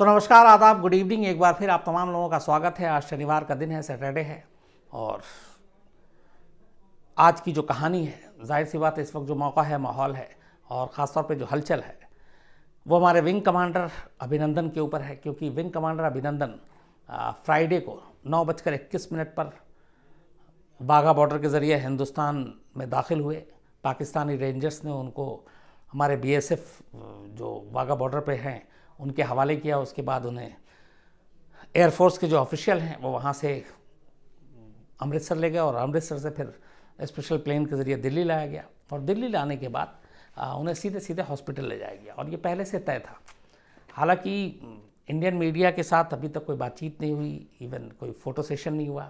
तो नमस्कार आदाब गुड इवनिंग एक बार फिर आप तमाम लोगों का स्वागत है आज शनिवार का दिन है सैटरडे है और आज की जो कहानी है जाहिर सी बात है इस वक्त जो मौका है माहौल है और ख़ासतौर पे जो हलचल है वो हमारे विंग कमांडर अभिनंदन के ऊपर है क्योंकि विंग कमांडर अभिनंदन फ्राइडे को नौ बजकर इक्कीस मिनट पर बाघा बॉर्डर के ज़रिए हिंदुस्तान में दाखिल हुए पाकिस्तानी रेंजर्स ने उनको हमारे बीएसएफ जो बाघा बॉर्डर पे हैं उनके हवाले किया उसके बाद उन्हें एयरफोर्स के जो ऑफिशियल हैं वो वहाँ से अमृतसर ले गए और अमृतसर से फिर स्पेशल प्लेन के ज़रिए दिल्ली लाया गया और दिल्ली लाने के बाद उन्हें सीधे सीधे हॉस्पिटल ले जाया गया और ये पहले से तय था हालांकि इंडियन मीडिया के साथ अभी तक कोई बातचीत नहीं हुई इवन कोई फ़ोटो सेशन नहीं हुआ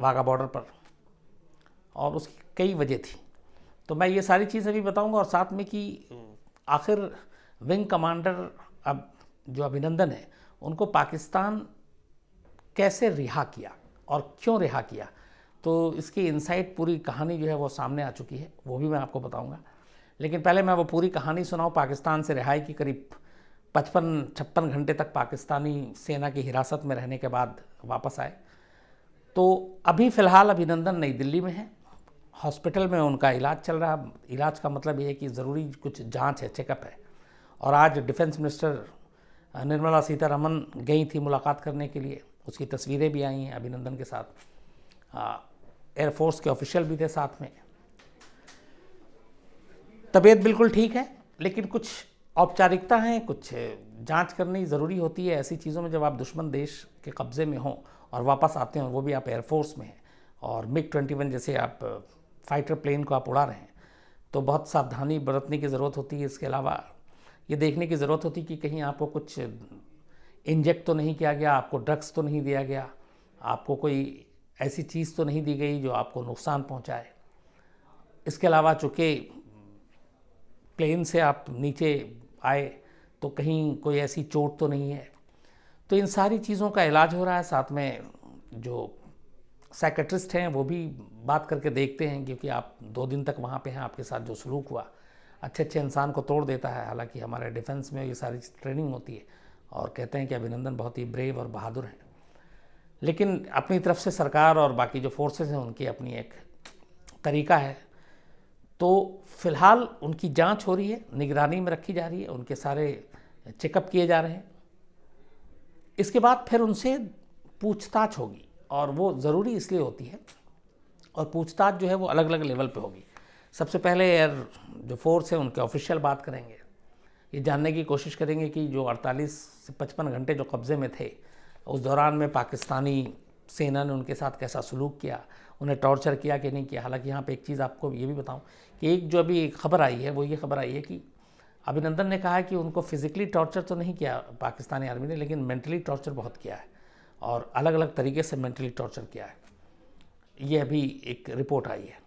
वाघा बॉर्डर पर और उसकी कई वजह थी तो मैं ये सारी चीज़ें भी बताऊंगा और साथ में कि आखिर विंग कमांडर अब जो अभिनंदन है उनको पाकिस्तान कैसे रिहा किया और क्यों रिहा किया तो इसकी इनसाइट पूरी कहानी जो है वो सामने आ चुकी है वो भी मैं आपको बताऊंगा लेकिन पहले मैं वो पूरी कहानी सुनाऊँ पाकिस्तान से रिहाई की करीब पचपन छप्पन घंटे तक पाकिस्तानी सेना की हिरासत में रहने के बाद वापस आए तो अभी फ़िलहाल अभिनंदन नई दिल्ली में है हॉस्पिटल में उनका इलाज चल रहा इलाज का मतलब ये है कि ज़रूरी कुछ जांच है चेकअप है और आज डिफेंस मिनिस्टर निर्मला सीतारमन गई थी मुलाकात करने के लिए उसकी तस्वीरें भी आई हैं अभिनंदन के साथ एयरफोर्स के ऑफिशियल भी थे साथ में तबीयत बिल्कुल ठीक है लेकिन कुछ औपचारिकता हैं कुछ जांच करनी ज़रूरी होती है ऐसी चीज़ों में जब आप दुश्मन देश के कब्ज़े में हों और वापस आते हों वो भी आप एयरफोर्स में हैं और मिग ट्वेंटी वन जैसे आप फाइटर प्लेन को आप उड़ा रहे हैं तो बहुत सावधानी बरतने की ज़रूरत होती है इसके अलावा ये देखने की ज़रूरत होती कि कहीं आपको कुछ इंजेक्ट तो नहीं किया गया आपको ड्रग्स तो नहीं दिया गया आपको कोई ऐसी चीज़ तो नहीं दी गई जो आपको नुकसान पहुंचाए इसके अलावा चूँकि प्लेन से आप नीचे आए तो कहीं कोई ऐसी चोट तो नहीं है तो इन सारी चीज़ों का इलाज हो रहा है साथ में जो साइकेट्रिस्ट हैं वो भी बात करके देखते हैं क्योंकि आप दो दिन तक वहाँ पे हैं आपके साथ जो सलूक हुआ अच्छे अच्छे इंसान को तोड़ देता है हालांकि हमारे डिफेंस में ये सारी ट्रेनिंग होती है और कहते हैं कि अभिनंदन बहुत ही ब्रेव और बहादुर हैं लेकिन अपनी तरफ से सरकार और बाकी जो फोर्सेस हैं उनकी अपनी एक तरीका है तो फिलहाल उनकी जांच हो रही है निगरानी में रखी जा रही है उनके सारे चेकअप किए जा रहे हैं इसके बाद फिर उनसे पूछताछ होगी और वो ज़रूरी इसलिए होती है और पूछताछ जो है वो अलग अलग लेवल पे होगी सबसे पहले एयर जो फोर्स है उनके ऑफिशियल बात करेंगे ये जानने की कोशिश करेंगे कि जो 48 से 55 घंटे जो कब्ज़े में थे उस दौरान में पाकिस्तानी सेना ने उनके साथ कैसा सलूक किया उन्हें टॉर्चर किया कि नहीं किया हालांकि यहाँ पे एक चीज़ आपको ये भी बताऊँ कि एक जो अभी खबर आई है वो ये खबर आई है कि अभिनंदन ने कहा है कि उनको फिज़िकली टॉर्चर तो नहीं किया पाकिस्तानी आर्मी ने लेकिन मेंटली टॉर्चर बहुत किया है और अलग अलग तरीके से मेंटली टॉर्चर किया है ये अभी एक रिपोर्ट आई है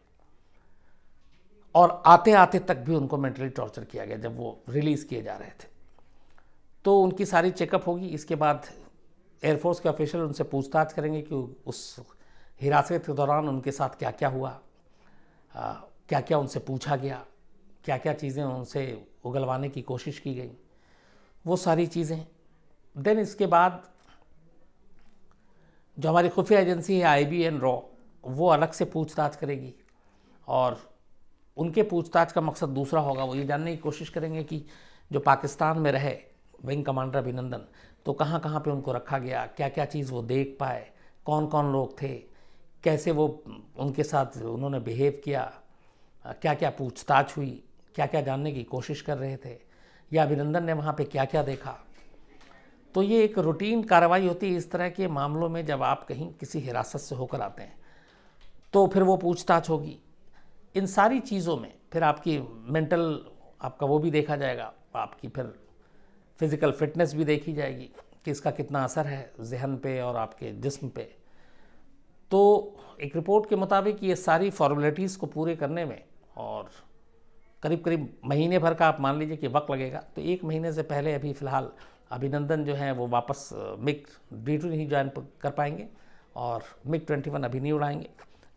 और आते आते तक भी उनको मेंटली टॉर्चर किया गया जब वो रिलीज़ किए जा रहे थे तो उनकी सारी चेकअप होगी इसके बाद एयरफोर्स के ऑफिशियल उनसे पूछताछ करेंगे कि उस हिरासत के दौरान उनके साथ क्या क्या हुआ आ, क्या क्या उनसे पूछा गया क्या क्या चीज़ें उनसे उगलवाने की कोशिश की गई वो सारी चीज़ें देन इसके बाद जो हमारी खुफिया एजेंसी है आई बी एन रॉ वो अलग से पूछताछ करेगी और उनके पूछताछ का मकसद दूसरा होगा वो ये जानने की कोशिश करेंगे कि जो पाकिस्तान में रहे विंग कमांडर अभिनंदन तो कहाँ कहाँ पे उनको रखा गया क्या क्या चीज़ वो देख पाए कौन कौन लोग थे कैसे वो उनके साथ उन्होंने बिहेव किया क्या क्या पूछताछ हुई क्या क्या जानने की कोशिश कर रहे थे या अभिनंदन ने वहाँ पे क्या क्या देखा तो ये एक रूटीन कार्रवाई होती है इस तरह के मामलों में जब आप कहीं किसी हिरासत से होकर आते हैं तो फिर वो पूछताछ होगी इन सारी चीज़ों में फिर आपकी मेंटल आपका वो भी देखा जाएगा आपकी फिर फिज़िकल फिटनेस भी देखी जाएगी कि इसका कितना असर है जहन पे और आपके जिस्म पे तो एक रिपोर्ट के मुताबिक ये सारी फॉर्मेलिटीज़ को पूरे करने में और करीब करीब महीने भर का आप मान लीजिए कि वक्त लगेगा तो एक महीने से पहले अभी फ़िलहाल अभिनंदन जो है वो वापस मिक डी टू नहीं ज्वाइन कर पाएंगे और मिक ट्वेंटी वन अभी नहीं उड़ाएंगे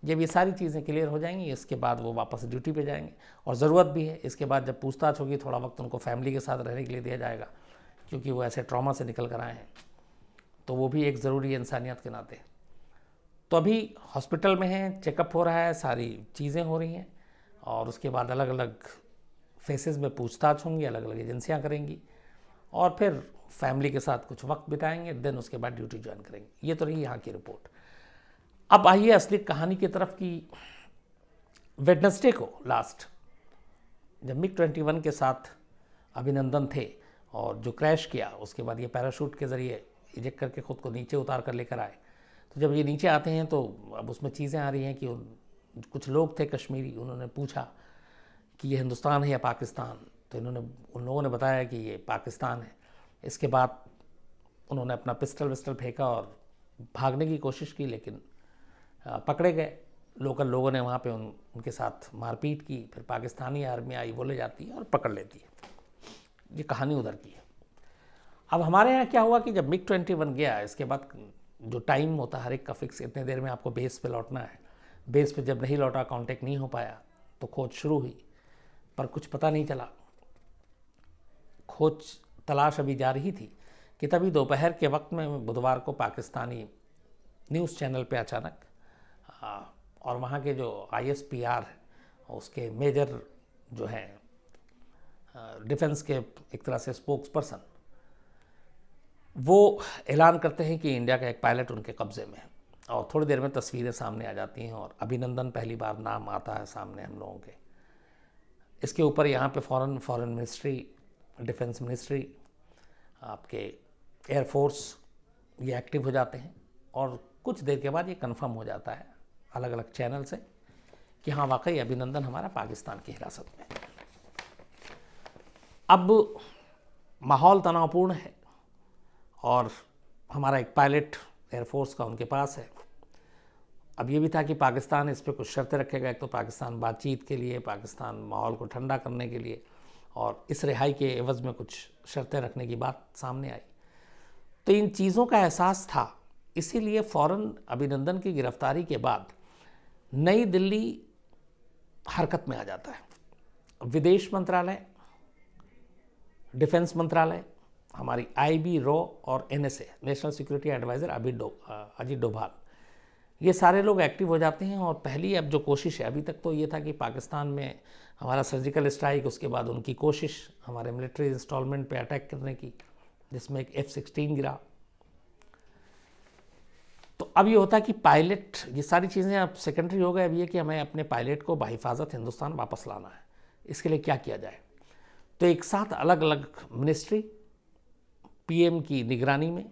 जब ये सारी चीज़ें क्लियर हो जाएंगी इसके बाद वो वापस ड्यूटी पे जाएंगे और ज़रूरत भी है इसके बाद जब पूछताछ होगी थोड़ा वक्त उनको फैमिली के साथ रहने के लिए दिया जाएगा क्योंकि वो ऐसे ट्रॉमा से निकल कर आए हैं तो वो भी एक ज़रूरी इंसानियत के नाते तो अभी हॉस्पिटल में हैं चेकअप हो रहा है सारी चीज़ें हो रही हैं और उसके बाद अलग अलग फेसेस में पूछताछ होंगी अलग अलग एजेंसियाँ करेंगी और फिर फैमिली के साथ कुछ वक्त बिताएंगे देन उसके बाद ड्यूटी ज्वाइन करेंगे ये तो रही यहाँ की रिपोर्ट अब आइए असली कहानी की तरफ कि वेडनेसडे को लास्ट जब मिक ट्वेंटी वन के साथ अभिनंदन थे और जो क्रैश किया उसके बाद ये पैराशूट के ज़रिए इजेक्ट करके ख़ुद को नीचे उतार कर लेकर आए तो जब ये नीचे आते हैं तो अब उसमें चीज़ें आ रही हैं कि उन कुछ लोग थे कश्मीरी उन्होंने पूछा कि ये हिंदुस्तान है या पाकिस्तान तो इन्होंने उन लोगों ने बताया कि ये पाकिस्तान है इसके बाद उन्होंने अपना पिस्टल विस्टल फेंका और भागने की कोशिश की लेकिन पकड़े गए लोकल लोगों ने वहाँ पे उन उनके साथ मारपीट की फिर पाकिस्तानी आर्मी आई वो ले जाती है और पकड़ लेती है ये कहानी उधर की है अब हमारे यहाँ क्या हुआ कि जब मिग ट्वेंटी वन गया इसके बाद जो टाइम होता है हर एक का फिक्स इतने देर में आपको बेस पे लौटना है बेस पे जब नहीं लौटा कांटेक्ट नहीं हो पाया तो खोज शुरू हुई पर कुछ पता नहीं चला खोज तलाश अभी जा रही थी कि तभी दोपहर के वक्त में बुधवार को पाकिस्तानी न्यूज़ चैनल पे अचानक हाँ, और वहाँ के जो आई एस पी आर उसके मेजर जो हैं डिफेंस के एक तरह से स्पोक्स पर्सन वो ऐलान करते हैं कि इंडिया का एक पायलट उनके कब्ज़े में है और थोड़ी देर में तस्वीरें सामने आ जाती हैं और अभिनंदन पहली बार नाम आता है सामने हम लोगों के इसके ऊपर यहाँ पे foreign foreign ministry defence ministry आपके एयरफोर्स ये एक्टिव हो जाते हैं और कुछ देर के बाद ये कंफर्म हो जाता है अलग अलग चैनल से कि हाँ वाकई अभिनंदन हमारा पाकिस्तान की हिरासत में अब माहौल तनावपूर्ण है और हमारा एक पायलट एयरफोर्स का उनके पास है अब ये भी था कि पाकिस्तान इस पर कुछ शर्तें रखेगा एक तो पाकिस्तान बातचीत के लिए पाकिस्तान माहौल को ठंडा करने के लिए और इस रिहाई के एवज़ में कुछ शर्तें रखने की बात सामने आई तो इन चीज़ों का एहसास था इसीलिए फ़ौर अभिनंदन की गिरफ्तारी के बाद नई दिल्ली हरकत में आ जाता है विदेश मंत्रालय डिफेंस मंत्रालय हमारी आईबी रॉ और एनएसए नेशनल सिक्योरिटी एडवाइज़र अभी डो अजीत डोभाल ये सारे लोग एक्टिव हो जाते हैं और पहली अब जो कोशिश है अभी तक तो ये था कि पाकिस्तान में हमारा सर्जिकल स्ट्राइक उसके बाद उनकी कोशिश हमारे मिलिट्री इंस्टॉलमेंट पे अटैक करने की जिसमें एक एफ़ सिक्सटीन गिरा अब ये होता है कि पायलट ये सारी चीज़ें अब सेकेंडरी हो गए अब ये कि हमें अपने पायलट को बाहिफाजत हिंदुस्तान वापस लाना है इसके लिए क्या किया जाए तो एक साथ अलग अलग मिनिस्ट्री पीएम की निगरानी में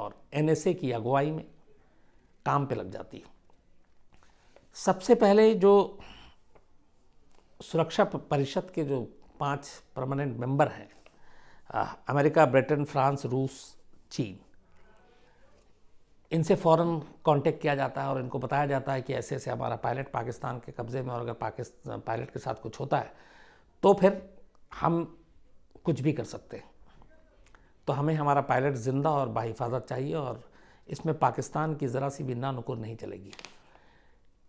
और एनएसए की अगुवाई में काम पे लग जाती है सबसे पहले जो सुरक्षा परिषद के जो पांच परमानेंट मेंबर हैं अमेरिका ब्रिटेन फ्रांस रूस चीन इनसे फ़ौर कांटेक्ट किया जाता है और इनको बताया जाता है कि ऐसे ऐसे हमारा पायलट पाकिस्तान के कब्ज़े में और अगर पाकिस्तान पायलट के साथ कुछ होता है तो फिर हम कुछ भी कर सकते हैं तो हमें हमारा पायलट ज़िंदा और बाहिफाजत चाहिए और इसमें पाकिस्तान की ज़रा सी भी नानुकुर नहीं चलेगी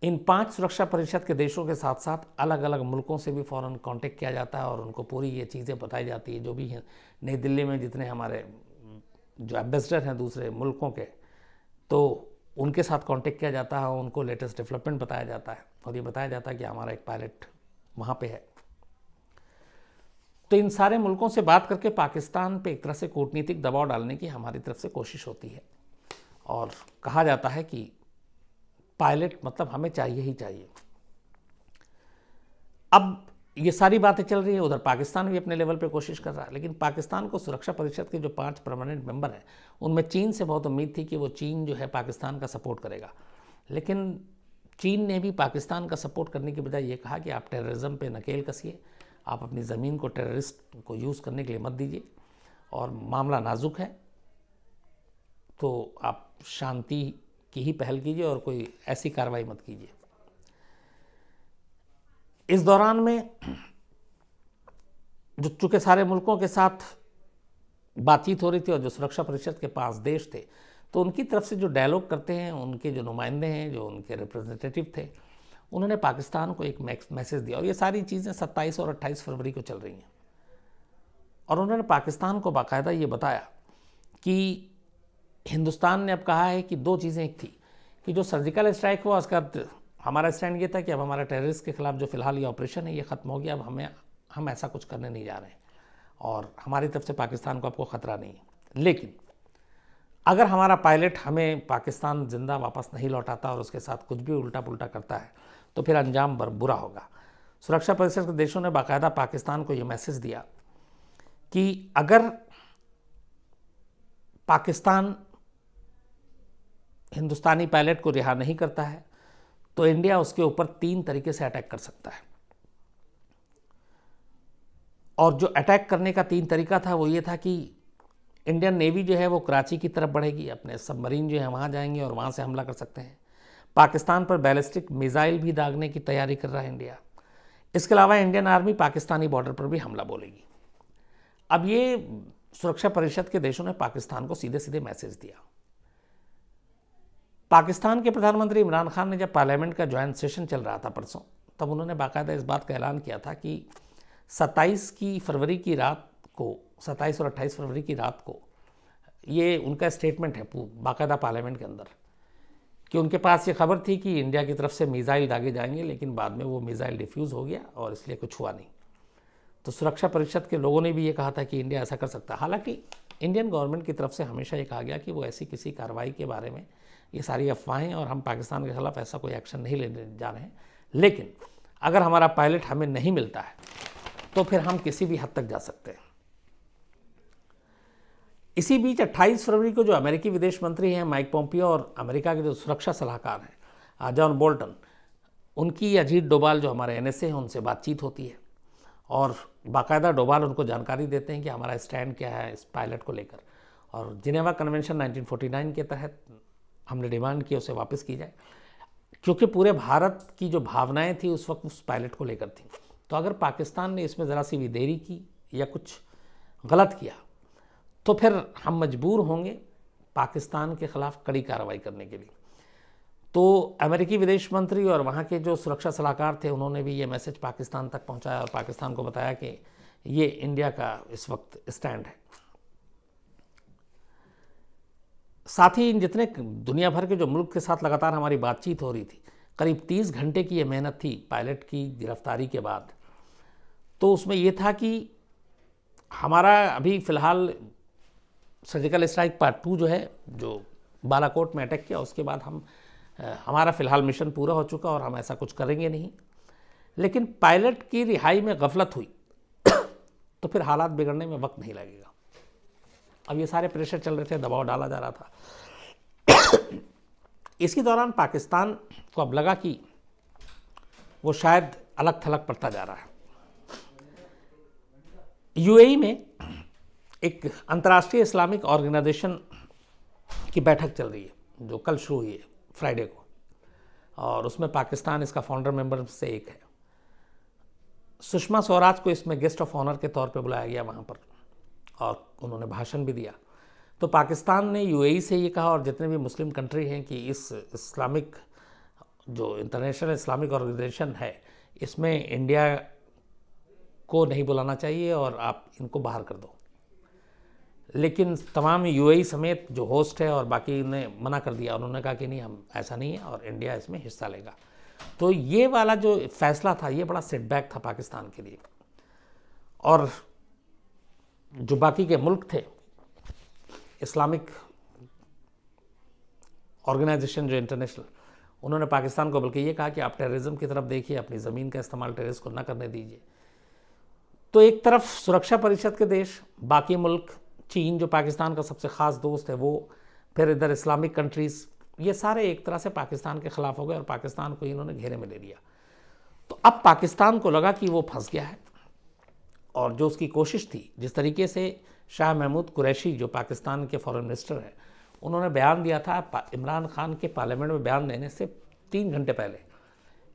इन पांच सुरक्षा परिषद के देशों के साथ साथ अलग अलग मुल्कों से भी फ़ौर कांटेक्ट किया जाता है और उनको पूरी ये चीज़ें बताई जाती है जो भी हैं नई दिल्ली में जितने हमारे जो एम्बेसडर हैं दूसरे मुल्कों के तो उनके साथ कांटेक्ट किया जाता है और उनको लेटेस्ट डेवलपमेंट बताया जाता है और ये बताया जाता है कि हमारा एक पायलट वहाँ पे है तो इन सारे मुल्कों से बात करके पाकिस्तान पे एक तरह से कूटनीतिक दबाव डालने की हमारी तरफ से कोशिश होती है और कहा जाता है कि पायलट मतलब हमें चाहिए ही चाहिए अब ये सारी बातें चल रही है उधर पाकिस्तान भी अपने लेवल पे कोशिश कर रहा है लेकिन पाकिस्तान को सुरक्षा परिषद के जो पांच परमानेंट मेंबर हैं उनमें चीन से बहुत उम्मीद थी कि वो चीन जो है पाकिस्तान का सपोर्ट करेगा लेकिन चीन ने भी पाकिस्तान का सपोर्ट करने के बजाय ये कहा कि आप टेररिज्म पे नकेल कसिए आप अपनी ज़मीन को टेररिस्ट को यूज़ करने के लिए मत दीजिए और मामला नाजुक है तो आप शांति की ही पहल कीजिए और कोई ऐसी कार्रवाई मत कीजिए इस दौरान में जो चूँकि सारे मुल्कों के साथ बातचीत हो रही थी और जो सुरक्षा परिषद के पास देश थे तो उनकी तरफ से जो डायलॉग करते हैं उनके जो नुमाइंदे हैं जो उनके रिप्रेजेंटेटिव थे उन्होंने पाकिस्तान को एक मैसेज दिया और ये सारी चीज़ें 27 और 28 फरवरी को चल रही हैं और उन्होंने पाकिस्तान को बाकायदा ये बताया कि हिंदुस्तान ने अब कहा है कि दो चीज़ें एक थी कि जो सर्जिकल स्ट्राइक हुआ उसका हमारा स्टैंड ये था कि अब हमारा टेररिस्ट के ख़िलाफ़ जो फ़िलहाल ये ऑपरेशन है ये ख़त्म हो गया अब हमें हम ऐसा कुछ करने नहीं जा रहे हैं और हमारी तरफ से पाकिस्तान को आपको ख़तरा नहीं है लेकिन अगर हमारा पायलट हमें पाकिस्तान ज़िंदा वापस नहीं लौटाता और उसके साथ कुछ भी उल्टा पुल्टा करता है तो फिर अंजाम बर बुरा होगा सुरक्षा परिषद के देशों ने बाकायदा पाकिस्तान को ये मैसेज दिया कि अगर पाकिस्तान हिंदुस्तानी पायलट को रिहा नहीं करता है तो इंडिया उसके ऊपर तीन तरीके से अटैक कर सकता है और जो अटैक करने का तीन तरीका था वो ये था कि इंडियन नेवी जो है वो कराची की तरफ बढ़ेगी अपने सबमरीन जो है वहाँ जाएंगे और वहाँ से हमला कर सकते हैं पाकिस्तान पर बैलिस्टिक मिज़ाइल भी दागने की तैयारी कर रहा है इंडिया इसके अलावा इंडियन आर्मी पाकिस्तानी बॉर्डर पर भी हमला बोलेगी अब ये सुरक्षा परिषद के देशों ने पाकिस्तान को सीधे सीधे मैसेज दिया पाकिस्तान के प्रधानमंत्री इमरान खान ने जब पार्लियामेंट का ज्वाइंट सेशन चल रहा था परसों तब उन्होंने बाकायदा इस बात का ऐलान किया था कि 27 की फरवरी की रात को 27 और 28 फरवरी की रात को ये उनका स्टेटमेंट है बाकायदा पार्लियामेंट के अंदर कि उनके पास ये खबर थी कि इंडिया की तरफ से मिज़ाइल दागे जाएंगे लेकिन बाद में वो मिज़ाइल डिफ्यूज़ हो गया और इसलिए कुछ हुआ नहीं तो सुरक्षा परिषद के लोगों ने भी ये कहा था कि इंडिया ऐसा कर सकता हालांकि इंडियन गवर्नमेंट की तरफ से हमेशा ये कहा गया कि वो ऐसी किसी कार्रवाई के बारे में ये सारी अफवाहें और हम पाकिस्तान के खिलाफ ऐसा कोई एक्शन नहीं लेने जा रहे हैं लेकिन अगर हमारा पायलट हमें नहीं मिलता है तो फिर हम किसी भी हद तक जा सकते हैं इसी बीच 28 फरवरी को जो अमेरिकी विदेश मंत्री हैं माइक पोम्पियो और अमेरिका के जो सुरक्षा सलाहकार हैं जॉन बोल्टन उनकी अजीत डोबाल जो हमारे एन हैं उनसे बातचीत होती है और बाकायदा डोबाल उनको जानकारी देते हैं कि हमारा स्टैंड क्या है इस पायलट को लेकर और जिनेवा कन्वेंशन 1949 के तहत हमने डिमांड किया उसे वापस की जाए क्योंकि पूरे भारत की जो भावनाएं थी उस वक्त उस पायलट को लेकर थी तो अगर पाकिस्तान ने इसमें ज़रा सी भी देरी की या कुछ गलत किया तो फिर हम मजबूर होंगे पाकिस्तान के ख़िलाफ़ कड़ी कार्रवाई करने के लिए तो अमेरिकी विदेश मंत्री और वहाँ के जो सुरक्षा सलाहकार थे उन्होंने भी ये मैसेज पाकिस्तान तक पहुँचाया और पाकिस्तान को बताया कि ये इंडिया का इस वक्त स्टैंड है साथ ही इन जितने दुनिया भर के जो मुल्क के साथ लगातार हमारी बातचीत हो रही थी करीब तीस घंटे की ये मेहनत थी पायलट की गिरफ्तारी के बाद तो उसमें ये था कि हमारा अभी फ़िलहाल सर्जिकल स्ट्राइक पार्ट टू जो है जो बालाकोट में अटैक किया उसके बाद हम हमारा फ़िलहाल मिशन पूरा हो चुका और हम ऐसा कुछ करेंगे नहीं लेकिन पायलट की रिहाई में गफलत हुई तो फिर हालात बिगड़ने में वक्त नहीं लगेगा अब ये सारे प्रेशर चल रहे थे दबाव डाला जा रहा था इसी दौरान पाकिस्तान को अब लगा कि वो शायद अलग थलग पड़ता जा रहा है यूएई में एक अंतर्राष्ट्रीय इस्लामिक ऑर्गेनाइजेशन की बैठक चल रही है जो कल शुरू हुई है फ्राइडे को और उसमें पाकिस्तान इसका फाउंडर मेंबर से एक है सुषमा स्वराज को इसमें गेस्ट ऑफ ऑनर के तौर पे बुलाया गया वहाँ पर और उन्होंने भाषण भी दिया तो पाकिस्तान ने यूएई से ये कहा और जितने भी मुस्लिम कंट्री हैं कि इस इस्लामिक जो इंटरनेशनल इस्लामिक ऑर्गेनाइजेशन है इसमें इंडिया को नहीं बुलाना चाहिए और आप इनको बाहर कर दो लेकिन तमाम यूएई समेत जो होस्ट है और बाकी ने मना कर दिया उन्होंने कहा कि नहीं हम ऐसा नहीं है और इंडिया इसमें हिस्सा लेगा तो ये वाला जो फैसला था ये बड़ा सेटबैक था पाकिस्तान के लिए और जो बाकी के मुल्क थे इस्लामिक ऑर्गेनाइजेशन जो इंटरनेशनल उन्होंने पाकिस्तान को बल्कि ये कहा कि आप टेररिज्म की तरफ देखिए अपनी ज़मीन का इस्तेमाल टेररिस्ट को न करने दीजिए तो एक तरफ सुरक्षा परिषद के देश बाकी मुल्क चीन जो पाकिस्तान का सबसे ख़ास दोस्त है वो फिर इधर इस्लामिक कंट्रीज़ ये सारे एक तरह से पाकिस्तान के ख़िलाफ़ हो गए और पाकिस्तान को इन्होंने घेरे में ले लिया तो अब पाकिस्तान को लगा कि वो फंस गया है और जो उसकी कोशिश थी जिस तरीके से शाह महमूद कुरैशी जो पाकिस्तान के फॉरेन मिनिस्टर हैं उन्होंने बयान दिया था इमरान खान के पार्लियामेंट में बयान देने से तीन घंटे पहले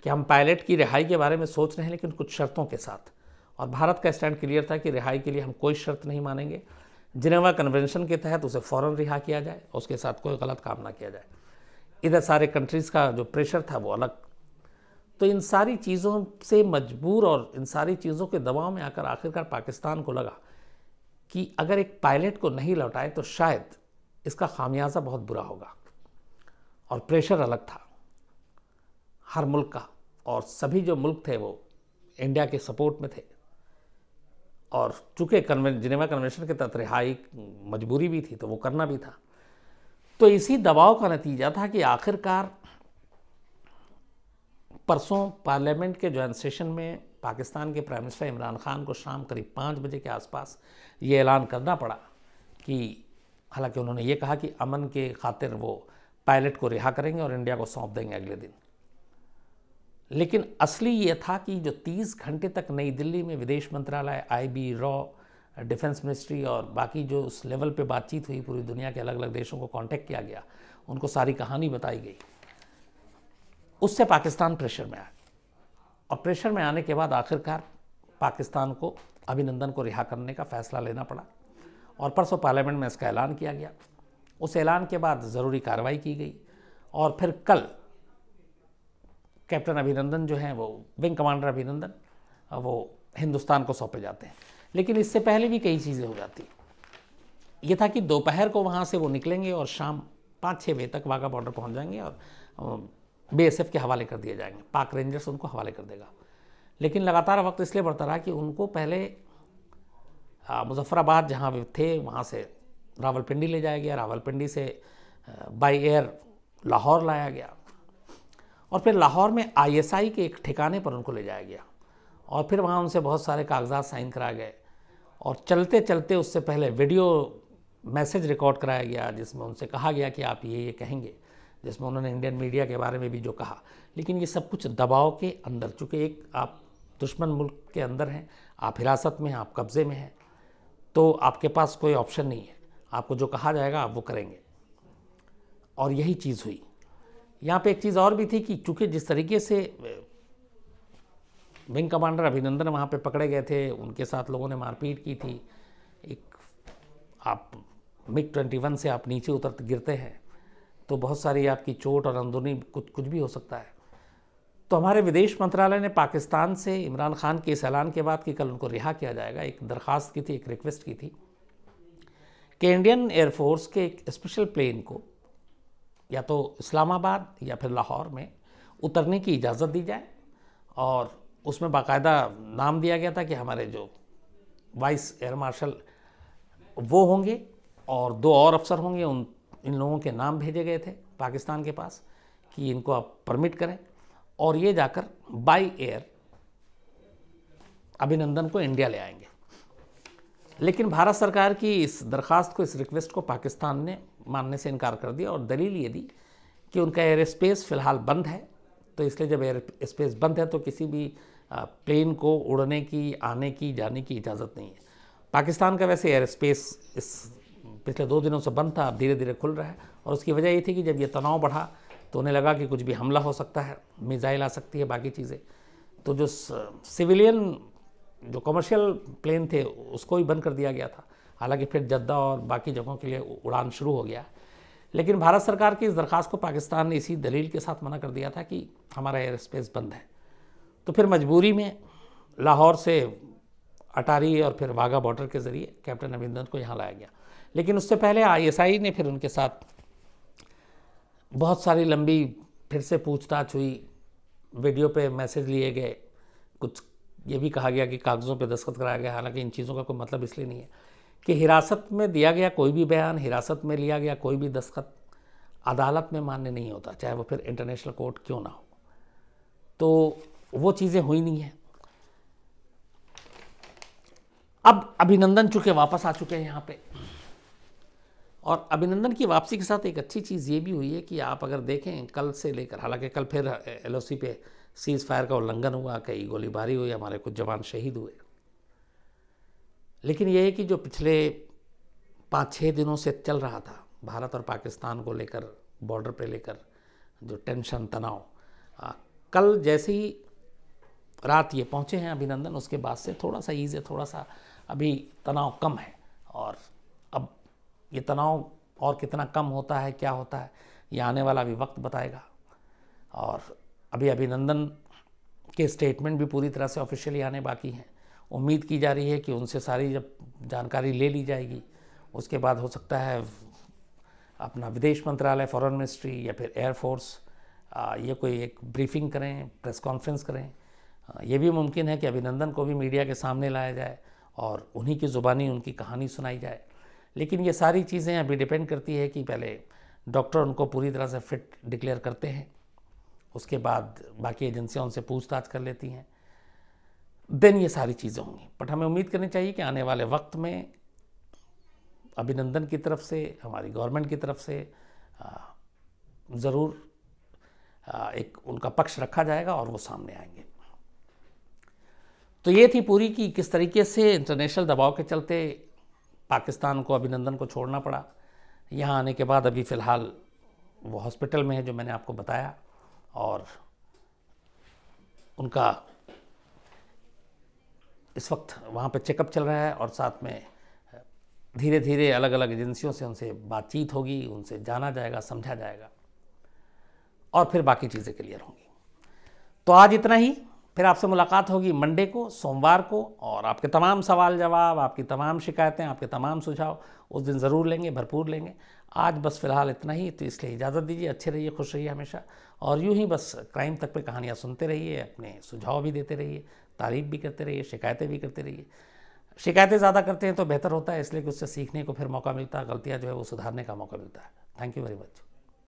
कि हम पायलट की रिहाई के बारे में सोच रहे हैं लेकिन कुछ शर्तों के साथ और भारत का स्टैंड क्लियर था कि रिहाई के लिए हम कोई शर्त नहीं मानेंगे जिनेवा कन्वेंशन के तहत उसे फ़ौर रिहा किया जाए उसके साथ कोई गलत काम ना किया जाए इधर सारे कंट्रीज़ का जो प्रेशर था वो अलग तो इन सारी चीज़ों से मजबूर और इन सारी चीज़ों के दबाव में आकर आखिरकार पाकिस्तान को लगा कि अगर एक पायलट को नहीं लौटाए तो शायद इसका खामियाजा बहुत बुरा होगा और प्रेशर अलग था हर मुल्क का और सभी जो मुल्क थे वो इंडिया के सपोर्ट में थे और चूँकि कन्वें जिनेवा कन्वेंशन के तहत रिहाई मजबूरी भी थी तो वो करना भी था तो इसी दबाव का नतीजा था कि आखिरकार परसों पार्लियामेंट के ज्वाइंट सेशन में पाकिस्तान के प्राइम मिनिस्टर इमरान खान को शाम करीब पाँच बजे के आसपास ये ऐलान करना पड़ा कि हालांकि उन्होंने ये कहा कि अमन के खातिर वो पायलट को रिहा करेंगे और इंडिया को सौंप देंगे अगले दिन लेकिन असली ये था कि जो 30 घंटे तक नई दिल्ली में विदेश मंत्रालय आईबी रॉ डिफेंस मिनिस्ट्री और बाकी जो उस लेवल पे बातचीत हुई पूरी दुनिया के अलग अलग देशों को कांटेक्ट किया गया उनको सारी कहानी बताई गई उससे पाकिस्तान प्रेशर में आया और प्रेशर में आने के बाद आखिरकार पाकिस्तान को अभिनंदन को रिहा करने का फैसला लेना पड़ा और परसों पार्लियामेंट में इसका ऐलान किया गया उस ऐलान के बाद ज़रूरी कार्रवाई की गई और फिर कल कैप्टन अभिनंदन जो हैं वो विंग कमांडर अभिनंदन वो हिंदुस्तान को सौंपे जाते हैं लेकिन इससे पहले भी कई चीज़ें हो जाती ये था कि दोपहर को वहाँ से वो निकलेंगे और शाम पाँच छः बजे तक वाघा बॉर्डर पहुँच जाएंगे और बीएसएफ के हवाले कर दिए जाएंगे पाक रेंजर्स उनको हवाले कर देगा लेकिन लगातार वक्त इसलिए बढ़ता रहा कि उनको पहले मुजफ्फराबाद जहाँ थे वहाँ से रावलपिंडी ले जाया गया रावलपिंडी से बाई एयर लाहौर लाया गया और फिर लाहौर में आईएसआई के एक ठिकाने पर उनको ले जाया गया और फिर वहाँ उनसे बहुत सारे कागजात साइन कराए गए और चलते चलते उससे पहले वीडियो मैसेज रिकॉर्ड कराया गया जिसमें उनसे कहा गया कि आप ये ये कहेंगे जिसमें उन्होंने इंडियन मीडिया के बारे में भी जो कहा लेकिन ये सब कुछ दबाव के अंदर चूँकि एक आप दुश्मन मुल्क के अंदर हैं आप हिरासत में हैं आप कब्ज़े में हैं तो आपके पास कोई ऑप्शन नहीं है आपको जो कहा जाएगा आप वो करेंगे और यही चीज़ हुई यहाँ पे एक चीज़ और भी थी कि चूँकि जिस तरीके से विंग कमांडर अभिनंदन वहाँ पे पकड़े गए थे उनके साथ लोगों ने मारपीट की थी एक आप मिग ट्वेंटी वन से आप नीचे उतर गिरते हैं तो बहुत सारी आपकी चोट और अंदरूनी कुछ कुछ भी हो सकता है तो हमारे विदेश मंत्रालय ने पाकिस्तान से इमरान खान के इस ऐलान के बाद कि कल उनको रिहा किया जाएगा एक दरख्वास्त की थी एक रिक्वेस्ट की थी कि इंडियन एयरफोर्स के एक स्पेशल प्लेन को या तो इस्लामाबाद या फिर लाहौर में उतरने की इजाज़त दी जाए और उसमें बाकायदा नाम दिया गया था कि हमारे जो वाइस एयर मार्शल वो होंगे और दो और अफसर होंगे उन इन लोगों के नाम भेजे गए थे पाकिस्तान के पास कि इनको आप परमिट करें और ये जाकर बाई एयर अभिनंदन को इंडिया ले आएंगे लेकिन भारत सरकार की इस दरखास्त को इस रिक्वेस्ट को पाकिस्तान ने मानने से इनकार कर दिया और दलील ये दी कि उनका एयर स्पेस फ़िलहाल बंद है तो इसलिए जब एयर स्पेस बंद है तो किसी भी प्लेन को उड़ने की आने की जाने की इजाज़त नहीं है पाकिस्तान का वैसे एयर स्पेस इस पिछले दो दिनों से बंद था अब धीरे धीरे खुल रहा है और उसकी वजह ये थी कि जब ये तनाव बढ़ा तो उन्हें लगा कि कुछ भी हमला हो सकता है मिज़ाइल आ सकती है बाकी चीज़ें तो जो सिविलियन जो कमर्शियल प्लेन थे उसको भी बंद कर दिया गया था हालांकि फिर जद्दा और बाकी जगहों के लिए उड़ान शुरू हो गया लेकिन भारत सरकार की इस दरख्वास्त को पाकिस्तान ने इसी दलील के साथ मना कर दिया था कि हमारा एयर स्पेस बंद है तो फिर मजबूरी में लाहौर से अटारी और फिर वाघा बॉर्डर के ज़रिए कैप्टन अमरिंदर को यहाँ लाया गया लेकिन उससे पहले आईएसआई ने फिर उनके साथ बहुत सारी लंबी फिर से पूछताछ हुई वीडियो पे मैसेज लिए गए कुछ ये भी कहा गया कि कागज़ों पे दस्तखत कराया गया हालांकि इन चीज़ों का कोई मतलब इसलिए नहीं है कि हिरासत में दिया गया कोई भी बयान हिरासत में लिया गया कोई भी दस्तखत अदालत में मान्य नहीं होता चाहे वो फिर इंटरनेशनल कोर्ट क्यों ना हो तो वो चीज़ें हुई नहीं हैं अब अभिनंदन चुके वापस आ चुके हैं यहाँ पे और अभिनंदन की वापसी के साथ एक अच्छी चीज़ ये भी हुई है कि आप अगर देखें कल से लेकर हालांकि कल फिर एल पे सीज़ फायर का उल्लंघन हुआ कई गोलीबारी हुई हमारे कुछ जवान शहीद हुए लेकिन यह है कि जो पिछले पाँच छः दिनों से चल रहा था भारत और पाकिस्तान को लेकर बॉर्डर पे लेकर जो टेंशन तनाव कल जैसे ही रात ये पहुँचे हैं अभिनंदन उसके बाद से थोड़ा सा ईज़ है थोड़ा सा अभी तनाव कम है और ये तनाव और कितना कम होता है क्या होता है ये आने वाला भी वक्त बताएगा और अभी अभिनंदन के स्टेटमेंट भी पूरी तरह से ऑफिशियली आने बाकी हैं उम्मीद की जा रही है कि उनसे सारी जब जानकारी ले ली जाएगी उसके बाद हो सकता है अपना विदेश मंत्रालय फॉरेन मिनिस्ट्री या फिर एयरफोर्स ये कोई एक ब्रीफिंग करें प्रेस कॉन्फ्रेंस करें ये भी मुमकिन है कि अभिनंदन को भी मीडिया के सामने लाया जाए और उन्हीं की ज़ुबानी उनकी कहानी सुनाई जाए लेकिन ये सारी चीज़ें अभी डिपेंड करती है कि पहले डॉक्टर उनको पूरी तरह से फिट डिक्लेयर करते हैं उसके बाद बाकी एजेंसियाँ उनसे पूछताछ कर लेती हैं देन ये सारी चीज़ें होंगी बट हमें उम्मीद करनी चाहिए कि आने वाले वक्त में अभिनंदन की तरफ से हमारी गवर्नमेंट की तरफ से ज़रूर एक उनका पक्ष रखा जाएगा और वो सामने आएंगे तो ये थी पूरी कि किस तरीके से इंटरनेशनल दबाव के चलते पाकिस्तान को अभिनंदन को छोड़ना पड़ा यहाँ आने के बाद अभी फ़िलहाल वो हॉस्पिटल में है जो मैंने आपको बताया और उनका इस वक्त वहाँ पर चेकअप चल रहा है और साथ में धीरे धीरे अलग अलग एजेंसियों से उनसे बातचीत होगी उनसे जाना जाएगा समझा जाएगा और फिर बाकी चीज़ें क्लियर होंगी तो आज इतना ही फिर आपसे मुलाकात होगी मंडे को सोमवार को और आपके तमाम सवाल जवाब आपकी तमाम शिकायतें आपके तमाम सुझाव उस दिन ज़रूर लेंगे भरपूर लेंगे आज बस फिलहाल इतना ही तो इसलिए इजाज़त दीजिए अच्छे रहिए खुश रहिए हमेशा और यूँ ही बस क्राइम तक पे कहानियाँ सुनते रहिए अपने सुझाव भी देते रहिए तारीफ भी करते रहिए शिकायतें भी करते रहिए शिकायतें ज़्यादा करते हैं तो बेहतर होता है इसलिए कि उससे सीखने को फिर मौका मिलता है गलतियाँ जो है वो सुधारने का मौका मिलता है थैंक यू वेरी मच